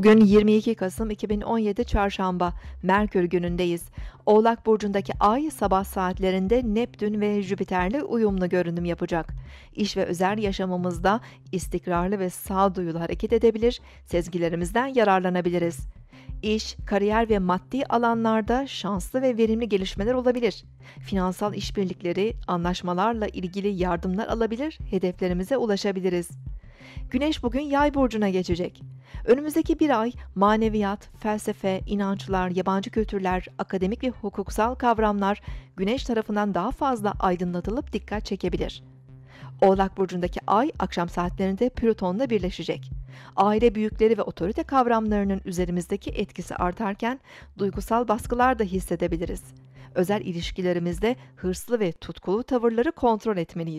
Bugün 22 Kasım 2017 Çarşamba Merkür günündeyiz. Oğlak burcundaki Ay sabah saatlerinde Neptün ve Jüpiter'le uyumlu görünüm yapacak. İş ve özel yaşamımızda istikrarlı ve sağduyulu hareket edebilir, sezgilerimizden yararlanabiliriz. İş, kariyer ve maddi alanlarda şanslı ve verimli gelişmeler olabilir. Finansal işbirlikleri, anlaşmalarla ilgili yardımlar alabilir, hedeflerimize ulaşabiliriz. Güneş bugün Yay burcuna geçecek. Önümüzdeki bir ay maneviyat, felsefe, inançlar, yabancı kültürler, akademik ve hukuksal kavramlar güneş tarafından daha fazla aydınlatılıp dikkat çekebilir. Oğlak burcundaki ay akşam saatlerinde Plüton'la birleşecek. Aile büyükleri ve otorite kavramlarının üzerimizdeki etkisi artarken duygusal baskılar da hissedebiliriz. Özel ilişkilerimizde hırslı ve tutkulu tavırları kontrol etmeliyiz.